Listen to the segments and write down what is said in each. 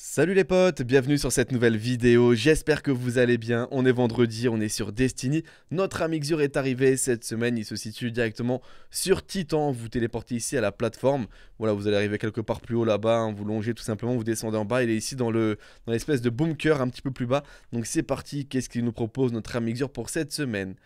Salut les potes, bienvenue sur cette nouvelle vidéo, j'espère que vous allez bien, on est vendredi, on est sur Destiny, notre Amixure est arrivé cette semaine, il se situe directement sur Titan, vous téléportez ici à la plateforme, voilà vous allez arriver quelque part plus haut là-bas, hein, vous longez tout simplement, vous descendez en bas, il est ici dans l'espèce le, dans de bunker un petit peu plus bas, donc c'est parti, qu'est-ce qu'il nous propose notre Amixur pour cette semaine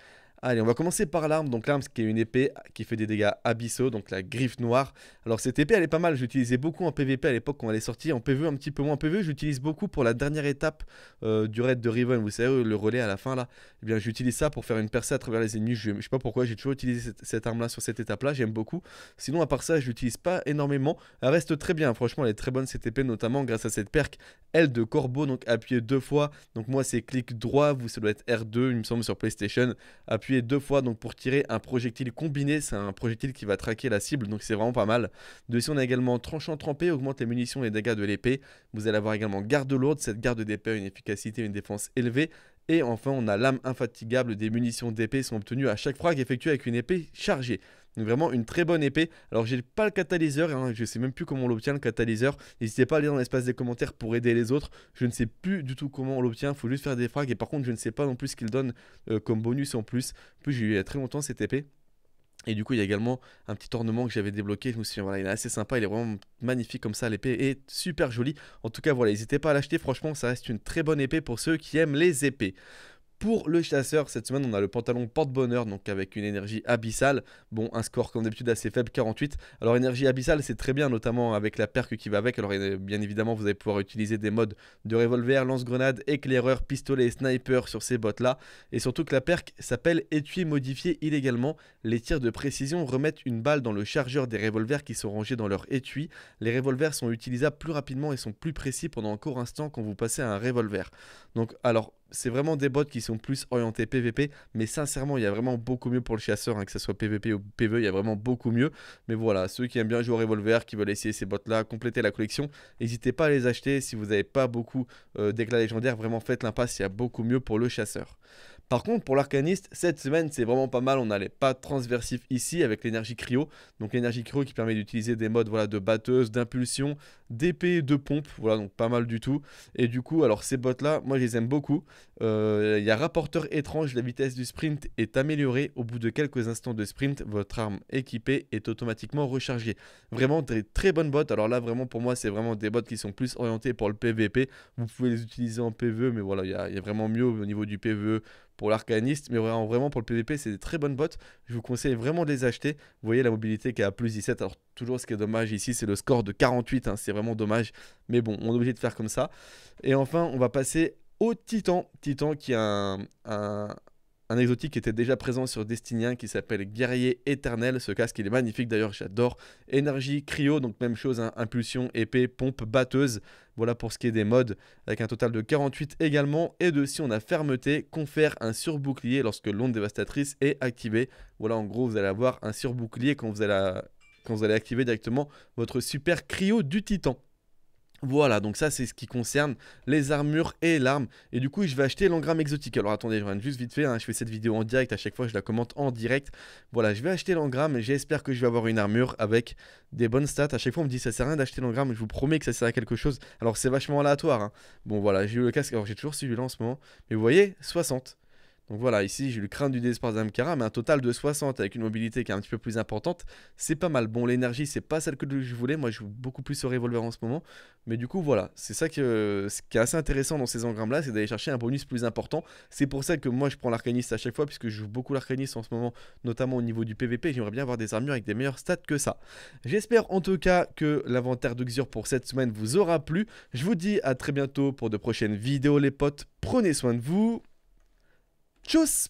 Allez, on va commencer par l'arme. Donc l'arme, qui est une épée qui fait des dégâts abyssaux, donc la griffe noire. Alors cette épée, elle est pas mal. J'utilisais beaucoup en PvP à l'époque quand elle est sortie. En PvE, un petit peu moins en PvE. J'utilise beaucoup pour la dernière étape euh, du raid de Riven. Vous savez, le relais à la fin là. Eh bien, j'utilise ça pour faire une percée à travers les ennemis. Je, sais pas pourquoi, j'ai toujours utilisé cette, arme-là sur cette étape-là. J'aime beaucoup. Sinon, à part ça, je l'utilise pas énormément. Elle reste très bien. Franchement, elle est très bonne cette épée, notamment grâce à cette perque L de corbeau. Donc appuyez deux fois. Donc moi, c'est clic droit. Vous, ça doit être R2, il me semble, sur PlayStation. Appuyez deux fois donc pour tirer un projectile combiné. C'est un projectile qui va traquer la cible, donc c'est vraiment pas mal. De on a également tranchant trempé, augmente les munitions et les dégâts de l'épée. Vous allez avoir également garde lourde. Cette garde d'épée a une efficacité et une défense élevée. Et enfin, on a l'âme infatigable. Des munitions d'épée sont obtenues à chaque frag effectué avec une épée chargée. Donc vraiment une très bonne épée. Alors j'ai pas le catalyseur, je hein, je sais même plus comment on l'obtient le catalyseur. N'hésitez pas à aller dans l'espace des commentaires pour aider les autres. Je ne sais plus du tout comment on l'obtient, faut juste faire des frags. Et par contre je ne sais pas non plus ce qu'il donne euh, comme bonus en plus. En plus j'ai eu il y a très longtemps cette épée. Et du coup, il y a également un petit ornement que j'avais débloqué. Je me il est assez sympa, il est vraiment magnifique comme ça. L'épée est super jolie. En tout cas, voilà, n'hésitez pas à l'acheter. Franchement, ça reste une très bonne épée pour ceux qui aiment les épées. Pour le chasseur, cette semaine, on a le pantalon porte-bonheur, donc avec une énergie abyssale. Bon, un score comme d'habitude assez faible, 48. Alors, énergie abyssale, c'est très bien, notamment avec la perque qui va avec. Alors, bien évidemment, vous allez pouvoir utiliser des modes de revolver, lance-grenade, éclaireur, pistolet et sniper sur ces bottes-là. Et surtout que la perque s'appelle étui modifié illégalement. Les tirs de précision remettent une balle dans le chargeur des revolvers qui sont rangés dans leur étui. Les revolvers sont utilisables plus rapidement et sont plus précis pendant un court instant quand vous passez à un revolver. Donc, alors, c'est vraiment des bots qui sont plus orientés PVP, mais sincèrement, il y a vraiment beaucoup mieux pour le chasseur, hein, que ce soit PVP ou PVE, il y a vraiment beaucoup mieux. Mais voilà, ceux qui aiment bien jouer au revolver, qui veulent essayer ces bots-là, compléter la collection, n'hésitez pas à les acheter. Si vous n'avez pas beaucoup euh, d'éclat légendaire, vraiment faites l'impasse, il y a beaucoup mieux pour le chasseur. Par contre, pour l'arcaniste, cette semaine, c'est vraiment pas mal. On n'allait pas transversif ici avec l'énergie cryo. Donc l'énergie cryo qui permet d'utiliser des modes voilà, de batteuse, d'impulsion, d'épée, de pompe. Voilà, donc pas mal du tout. Et du coup, alors ces bots-là, moi je les aime beaucoup. Euh, il y a rapporteur étrange, la vitesse du sprint est améliorée. Au bout de quelques instants de sprint, votre arme équipée est automatiquement rechargée. Vraiment des très bonnes bots. Alors là, vraiment pour moi, c'est vraiment des bots qui sont plus orientés pour le PVP. Vous pouvez les utiliser en PVE, mais voilà, il y, y a vraiment mieux au niveau du PVE pour l'arcaniste, mais vraiment pour le PVP, c'est des très bonnes bottes. Je vous conseille vraiment de les acheter. Vous voyez la mobilité qui a plus 17. Alors, toujours ce qui est dommage ici, c'est le score de 48. Hein. c'est vraiment dommage. Mais bon, on est obligé de faire comme ça. Et enfin, on va passer au Titan. Titan qui a un, un exotique qui était déjà présent sur Destinien qui s'appelle Guerrier Éternel. Ce casque, il est magnifique d'ailleurs, j'adore. Énergie, cryo, donc même chose, hein, impulsion, épée, pompe, batteuse. Voilà pour ce qui est des modes, avec un total de 48 également. Et de si on a fermeté, confère un surbouclier lorsque l'onde dévastatrice est activée. Voilà, en gros, vous allez avoir un surbouclier quand vous allez, quand vous allez activer directement votre super cryo du titan. Voilà, donc ça c'est ce qui concerne les armures et l'arme. Et du coup, je vais acheter l'engramme exotique. Alors attendez, je viens juste vite fait, hein, je fais cette vidéo en direct, à chaque fois je la commente en direct. Voilà, je vais acheter l'engramme j'espère que je vais avoir une armure avec des bonnes stats. À chaque fois on me dit ça sert à rien d'acheter l'engramme, je vous promets que ça sert à quelque chose. Alors c'est vachement aléatoire. Hein. Bon voilà, j'ai eu le casque, alors j'ai toujours celui-là en ce moment. Mais vous voyez, 60. Donc voilà, ici j'ai eu le crâne du désespoir d'Amkara, mais un total de 60 avec une mobilité qui est un petit peu plus importante, c'est pas mal. Bon, l'énergie, c'est pas celle que je voulais, moi je joue beaucoup plus au revolver en ce moment, mais du coup voilà, c'est ça qui est assez intéressant dans ces engrammes-là, c'est d'aller chercher un bonus plus important. C'est pour ça que moi je prends l'arcaniste à chaque fois, puisque je joue beaucoup l'arcaniste en ce moment, notamment au niveau du PVP, j'aimerais bien avoir des armures avec des meilleurs stats que ça. J'espère en tout cas que l'inventaire de Xur pour cette semaine vous aura plu. Je vous dis à très bientôt pour de prochaines vidéos les potes, prenez soin de vous. Tschüss!